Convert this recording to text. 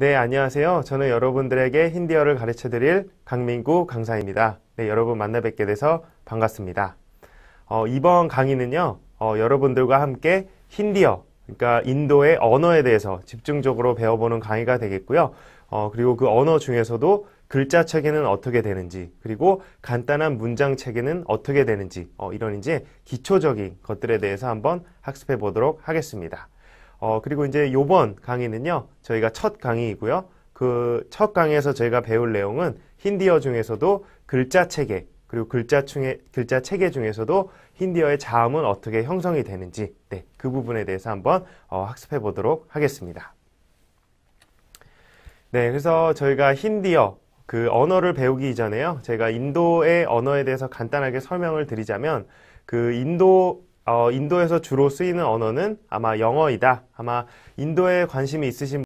네, 안녕하세요. 저는 여러분들에게 힌디어를 가르쳐 드릴 강민구 강사입니다. 네, 여러분 만나 뵙게 돼서 반갑습니다. 어, 이번 강의는요, 어, 여러분들과 함께 힌디어, 그러니까 인도의 언어에 대해서 집중적으로 배워보는 강의가 되겠고요. 어, 그리고 그 언어 중에서도 글자 체계는 어떻게 되는지, 그리고 간단한 문장 체계는 어떻게 되는지, 어, 이런 이제 기초적인 것들에 대해서 한번 학습해 보도록 하겠습니다. 어, 그리고 이제 요번 강의는요, 저희가 첫 강의이고요. 그 첫 강의에서 저희가 배울 내용은 힌디어 중에서도 글자 체계, 그리고 글자 중에, 글자 체계 중에서도 힌디어의 자음은 어떻게 형성이 되는지, 네, 그 부분에 대해서 한번 어, 학습해 보도록 하겠습니다. 네, 그래서 저희가 힌디어, 그 언어를 배우기 이전에요. 제가 인도의 언어에 대해서 간단하게 설명을 드리자면, 그 인도 어, 인도에서 주로 쓰이는 언어는 아마 영어이다. 아마 인도에 관심이 있으신